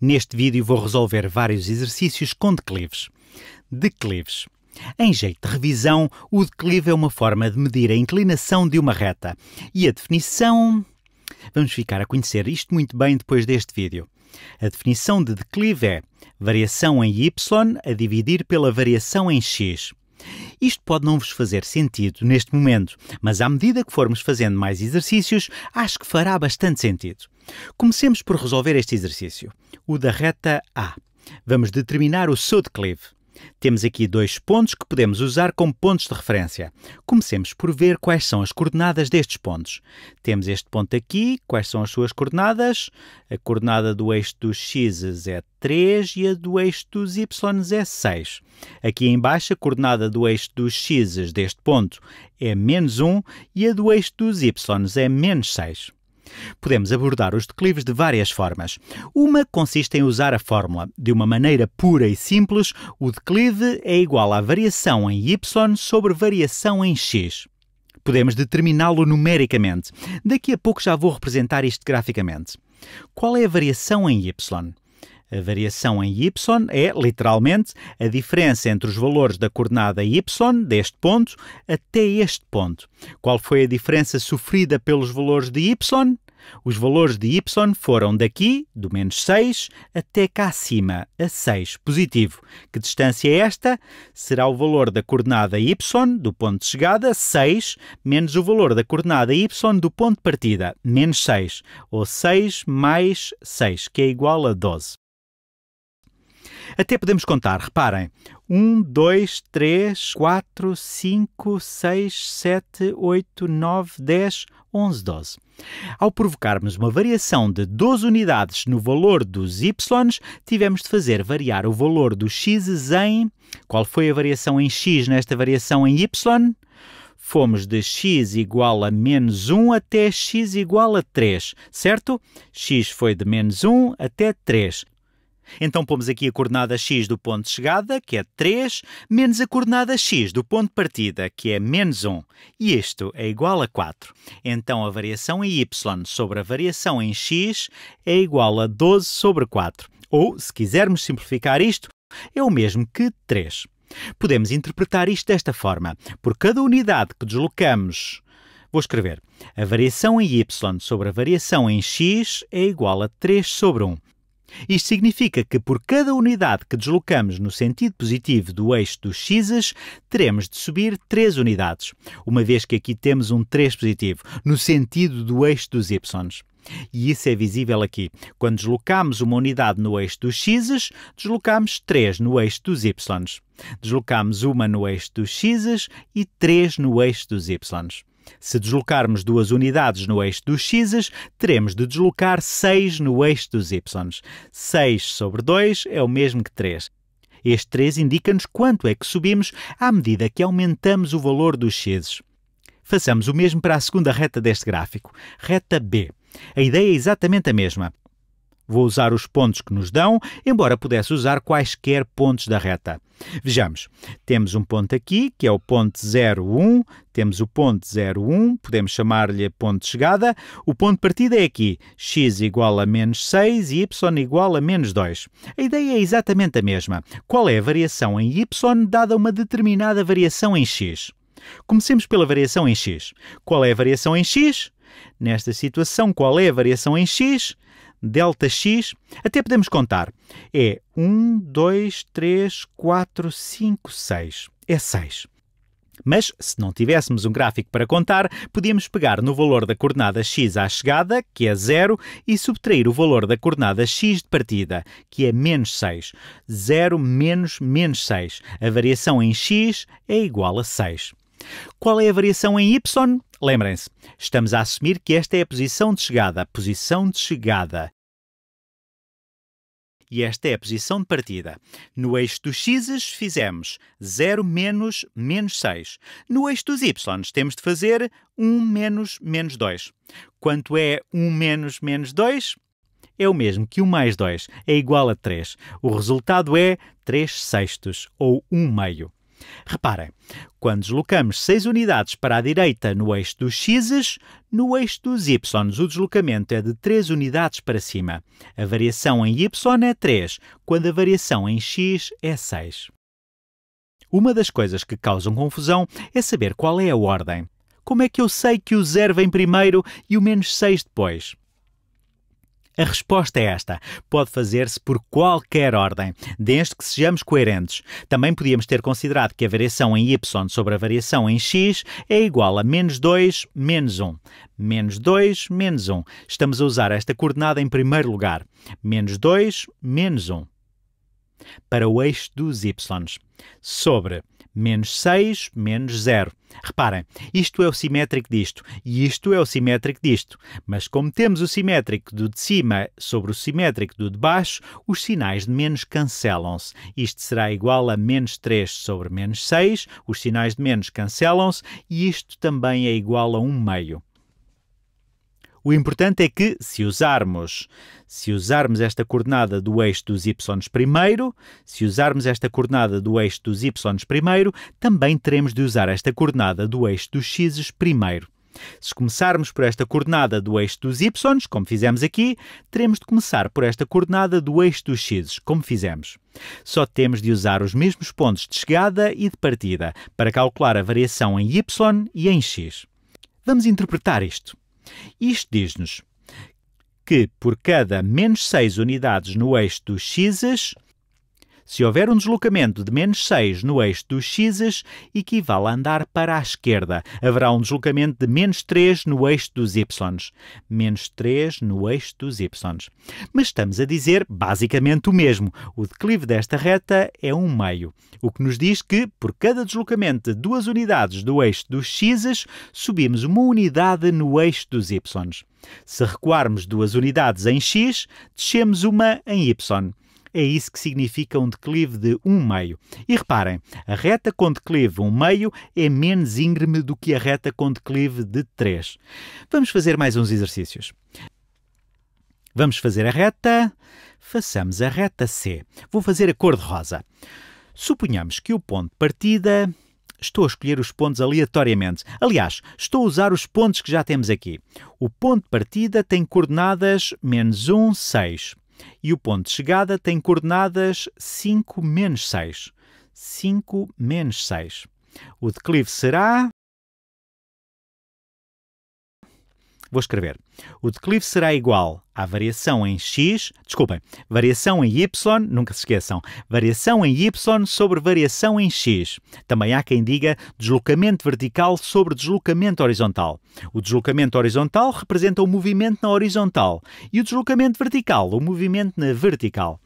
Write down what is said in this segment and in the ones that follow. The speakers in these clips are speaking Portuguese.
Neste vídeo vou resolver vários exercícios com declives. Declives. Em jeito de revisão, o declive é uma forma de medir a inclinação de uma reta e a definição. Vamos ficar a conhecer isto muito bem depois deste vídeo. A definição de declive é variação em y a dividir pela variação em x. Isto pode não vos fazer sentido neste momento, mas à medida que formos fazendo mais exercícios, acho que fará bastante sentido. Comecemos por resolver este exercício, o da reta A. Vamos determinar o seu declive. Temos aqui dois pontos que podemos usar como pontos de referência. Comecemos por ver quais são as coordenadas destes pontos. Temos este ponto aqui, quais são as suas coordenadas? A coordenada do eixo dos x é 3 e a do eixo dos y é 6. Aqui embaixo a coordenada do eixo dos x deste ponto é menos 1 e a do eixo dos y é menos 6. Podemos abordar os declives de várias formas. Uma consiste em usar a fórmula. De uma maneira pura e simples, o declive é igual à variação em y sobre variação em x. Podemos determiná-lo numericamente. Daqui a pouco já vou representar isto graficamente. Qual é a variação em y? A variação em y é, literalmente, a diferença entre os valores da coordenada y deste ponto até este ponto. Qual foi a diferença sofrida pelos valores de y? Os valores de y foram daqui, do menos 6, até cá acima, a 6, positivo. Que distância é esta? Será o valor da coordenada y do ponto de chegada, 6, menos o valor da coordenada y do ponto de partida, menos 6, ou 6 mais 6, que é igual a 12. Até podemos contar, reparem. 1, 2, 3, 4, 5, 6, 7, 8, 9, 10, 11, 12. Ao provocarmos uma variação de 12 unidades no valor dos y, tivemos de fazer variar o valor dos x em. Qual foi a variação em x nesta variação em y? fomos de x igual a menos 1 até x igual a 3, certo? x foi de menos 1 até 3. Então pomos aqui a coordenada x do ponto de chegada, que é 3, menos a coordenada x do ponto de partida, que é menos 1. E isto é igual a 4. Então a variação em y sobre a variação em x é igual a 12 sobre 4. Ou, se quisermos simplificar isto, é o mesmo que 3. Podemos interpretar isto desta forma. Por cada unidade que deslocamos Vou escrever. A variação em y sobre a variação em x é igual a 3 sobre 1. Isto significa que por cada unidade que deslocamos no sentido positivo do eixo dos x, teremos de subir 3 unidades, uma vez que aqui temos um 3 positivo, no sentido do eixo dos y. E isso é visível aqui. Quando deslocamos uma unidade no eixo dos x, deslocamos 3 no eixo dos y. Deslocamos uma no eixo dos x e 3 no eixo dos y. Se deslocarmos duas unidades no eixo dos x, teremos de deslocar 6 no eixo dos y. 6 sobre 2 é o mesmo que 3. Este 3 indica-nos quanto é que subimos à medida que aumentamos o valor dos x. Façamos o mesmo para a segunda reta deste gráfico, reta B. A ideia é exatamente a mesma. Vou usar os pontos que nos dão, embora pudesse usar quaisquer pontos da reta. Vejamos, temos um ponto aqui, que é o ponto 01, temos o ponto 01, podemos chamar-lhe ponto de chegada. O ponto de partida é aqui, x igual a menos 6 e y igual a menos 2. A ideia é exatamente a mesma. Qual é a variação em y dada uma determinada variação em x? Comecemos pela variação em x. Qual é a variação em x? Nesta situação, qual é a variação em x? delta x, até podemos contar. É 1, 2, 3, 4, 5, 6. É 6. Mas, se não tivéssemos um gráfico para contar, podíamos pegar no valor da coordenada x à chegada, que é 0, e subtrair o valor da coordenada x de partida, que é menos 6. 0 menos menos 6. A variação em x é igual a 6. Qual é a variação em Y? Lembrem-se, estamos a assumir que esta é a posição de chegada, posição de chegada. E esta é a posição de partida. No eixo dos x fizemos 0 menos menos 6. No eixo dos y temos de fazer 1 menos menos 2. Quanto é 1 menos menos 2? é o mesmo que 1 mais 2 é igual a 3. O resultado é 3 sextos, ou 1 meio. Reparem, quando deslocamos 6 unidades para a direita no eixo dos x, no eixo dos y o deslocamento é de 3 unidades para cima. A variação em y é 3, quando a variação em x é 6. Uma das coisas que causam confusão é saber qual é a ordem. Como é que eu sei que o zero vem primeiro e o menos 6 depois? A resposta é esta: pode fazer-se por qualquer ordem, desde que sejamos coerentes. Também podíamos ter considerado que a variação em y sobre a variação em x é igual a menos 2 menos 1. Menos 2 menos 1. Estamos a usar esta coordenada em primeiro lugar. Menos 2 menos 1. Para o eixo dos y. Sobre menos 6, menos 0. Reparem, isto é o simétrico disto e isto é o simétrico disto. Mas como temos o simétrico do de cima sobre o simétrico do de baixo, os sinais de menos cancelam-se. Isto será igual a menos 3 sobre menos 6, os sinais de menos cancelam-se e isto também é igual a 1 meio. O importante é que, se usarmos, se usarmos esta coordenada do eixo dos y primeiro, se usarmos esta coordenada do eixo dos y primeiro, também teremos de usar esta coordenada do eixo dos x primeiro. Se começarmos por esta coordenada do eixo dos y, como fizemos aqui, teremos de começar por esta coordenada do eixo dos x, como fizemos. Só temos de usar os mesmos pontos de chegada e de partida para calcular a variação em y e em x. Vamos interpretar isto. Isto diz-nos que por cada menos 6 unidades no eixo dos x's, se houver um deslocamento de menos 6 no eixo dos x, equivale a andar para a esquerda. Haverá um deslocamento de menos 3 no eixo dos y. Menos 3 no eixo dos y. Mas estamos a dizer basicamente o mesmo. O declive desta reta é um meio, o que nos diz que, por cada deslocamento de duas unidades do eixo dos x, subimos uma unidade no eixo dos y. Se recuarmos duas unidades em x, descemos uma em y é isso que significa um declive de 1 meio. E reparem, a reta com declive 1 meio é menos íngreme do que a reta com declive de 3. Vamos fazer mais uns exercícios. Vamos fazer a reta. Façamos a reta C. Vou fazer a cor de rosa. Suponhamos que o ponto de partida estou a escolher os pontos aleatoriamente. Aliás, estou a usar os pontos que já temos aqui. O ponto de partida tem coordenadas menos 1, 6 e o ponto de chegada tem coordenadas 5 menos 6. 5 menos 6. O declive será Vou escrever. O declive será igual à variação em x, desculpem, variação em y, nunca se esqueçam, variação em y sobre variação em x. Também há quem diga deslocamento vertical sobre deslocamento horizontal. O deslocamento horizontal representa o movimento na horizontal e o deslocamento vertical, o movimento na vertical.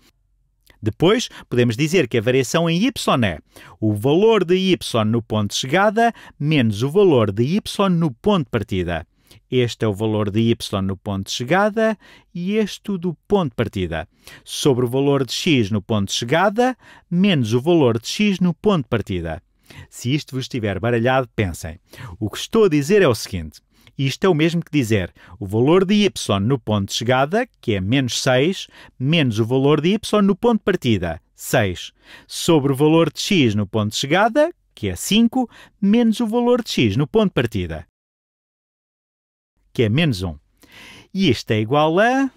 Depois, podemos dizer que a variação em y é o valor de y no ponto de chegada menos o valor de y no ponto de partida. Este é o valor de y no ponto de chegada e este do ponto de partida. Sobre o valor de x no ponto de chegada, menos o valor de x no ponto de partida. Se isto vos estiver baralhado, pensem. O que estou a dizer é o seguinte. Isto é o mesmo que dizer o valor de y no ponto de chegada, que é menos 6, menos o valor de y no ponto de partida, 6, sobre o valor de x no ponto de chegada, que é 5, menos o valor de x no ponto de partida que é menos 1. E isto é igual a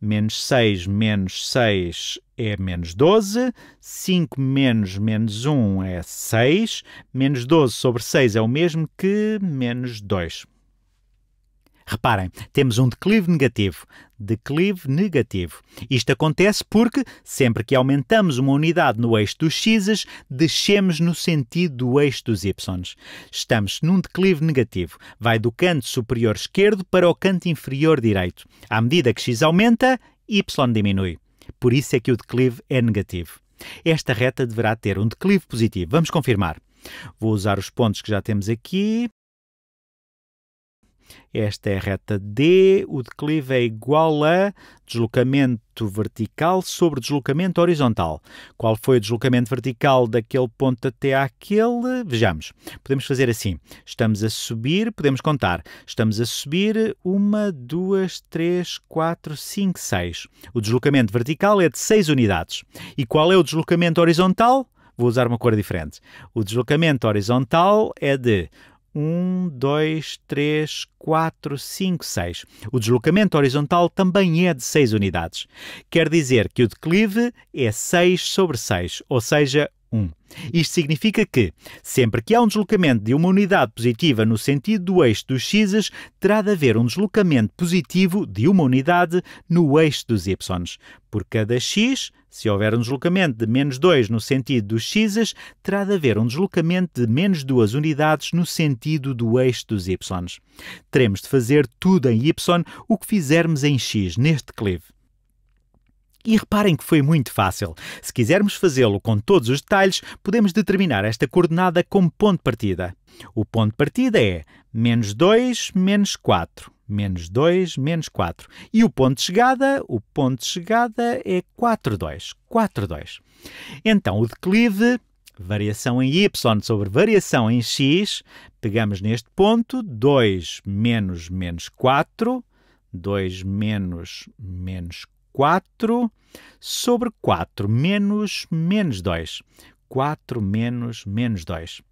menos 6 menos 6 é menos 12, 5 menos menos 1 é 6, menos 12 sobre 6 é o mesmo que menos 2. Reparem, temos um declive negativo declive negativo. Isto acontece porque, sempre que aumentamos uma unidade no eixo dos x, descemos no sentido do eixo dos y. Estamos num declive negativo. Vai do canto superior esquerdo para o canto inferior direito. À medida que x aumenta, y diminui. Por isso é que o declive é negativo. Esta reta deverá ter um declive positivo. Vamos confirmar. Vou usar os pontos que já temos aqui. Esta é a reta D, o declive é igual a deslocamento vertical sobre deslocamento horizontal. Qual foi o deslocamento vertical daquele ponto até àquele? Vejamos. Podemos fazer assim. Estamos a subir, podemos contar. Estamos a subir 1, 2, 3, 4, 5, 6. O deslocamento vertical é de 6 unidades. E qual é o deslocamento horizontal? Vou usar uma cor diferente. O deslocamento horizontal é de 1, 2, 3, 4, 5, 6. O deslocamento horizontal também é de 6 unidades. Quer dizer que o declive é 6 sobre 6, ou seja, 1. Isto significa que, sempre que há um deslocamento de uma unidade positiva no sentido do eixo dos x, terá de haver um deslocamento positivo de uma unidade no eixo dos y. Por cada x, se houver um deslocamento de menos 2 no sentido dos x, terá de haver um deslocamento de menos 2 unidades no sentido do eixo dos y. Teremos de fazer tudo em y o que fizermos em x neste clive. E reparem que foi muito fácil. Se quisermos fazê-lo com todos os detalhes, podemos determinar esta coordenada como ponto de partida. O ponto de partida é menos 2, menos 4. Menos 2, menos 4. E o ponto de chegada? O ponto de chegada é 4, 2. 4, 2. Então, o declive variação em y sobre variação em x, pegamos neste ponto 2 menos menos 4, 2 menos menos 4 sobre 4 menos menos 2. 4 menos menos 2.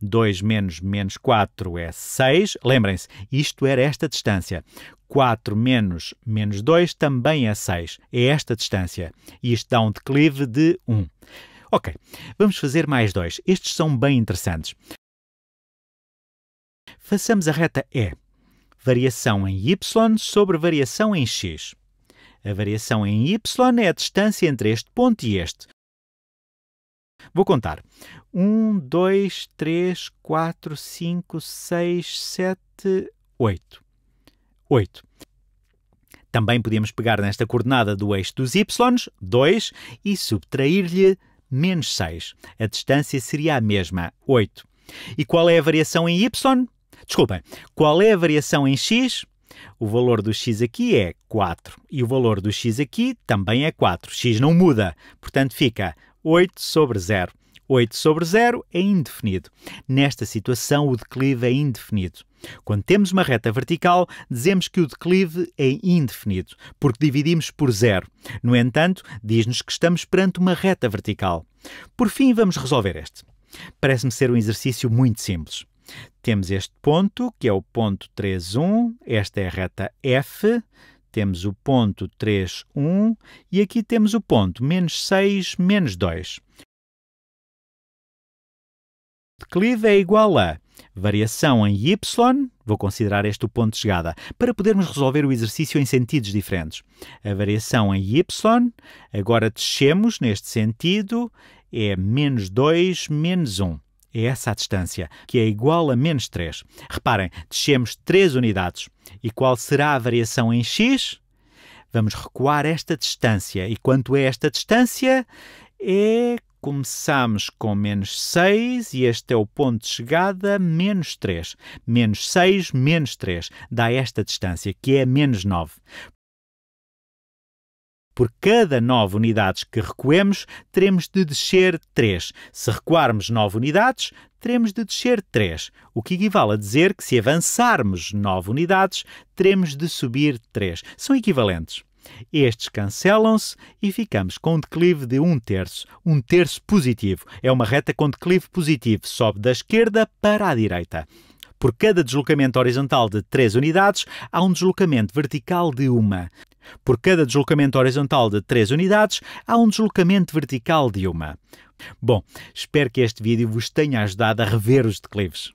2 menos menos 4 é 6. Lembrem-se, isto era esta distância. 4 menos menos 2 também é 6. É esta distância. E isto dá um declive de 1. Ok, vamos fazer mais 2. Estes são bem interessantes. Façamos a reta E. Variação em y sobre variação em x. A variação em y é a distância entre este ponto e este. Vou contar. 1, 2, 3, 4, 5, 6, 7, 8. 8. Também podíamos pegar nesta coordenada do eixo dos y, 2, e subtrair-lhe menos 6. A distância seria a mesma, 8. E qual é a variação em y? Desculpem, qual é a variação em x? O valor do x aqui é 4 e o valor do x aqui também é 4. x não muda, portanto fica 8 sobre 0. 8 sobre 0 é indefinido. Nesta situação, o declive é indefinido. Quando temos uma reta vertical, dizemos que o declive é indefinido, porque dividimos por zero. No entanto, diz-nos que estamos perante uma reta vertical. Por fim, vamos resolver este. Parece-me ser um exercício muito simples. Temos este ponto, que é o ponto 3,1, esta é a reta F, temos o ponto 3,1 e aqui temos o ponto menos 6, menos 2. Declive é igual a variação em y, vou considerar este o ponto de chegada, para podermos resolver o exercício em sentidos diferentes. A variação em y, agora descemos neste sentido, é menos 2, menos 1. É essa a distância, que é igual a menos 3. Reparem, descemos 3 unidades. E qual será a variação em x? Vamos recuar esta distância. E quanto é esta distância? É. Começamos com menos 6 e este é o ponto de chegada, menos 3. Menos 6, menos 3 dá esta distância, que é menos 9. Por cada 9 unidades que recuemos, teremos de descer três. Se recuarmos 9 unidades, teremos de descer três, o que equivale a dizer que se avançarmos 9 unidades, teremos de subir três. São equivalentes. Estes cancelam-se e ficamos com um declive de um terço, um terço positivo. É uma reta com declive positivo, sobe da esquerda para a direita. Por cada deslocamento horizontal de 3 unidades, há um deslocamento vertical de 1. Por cada deslocamento horizontal de 3 unidades, há um deslocamento vertical de 1. Bom, espero que este vídeo vos tenha ajudado a rever os declives.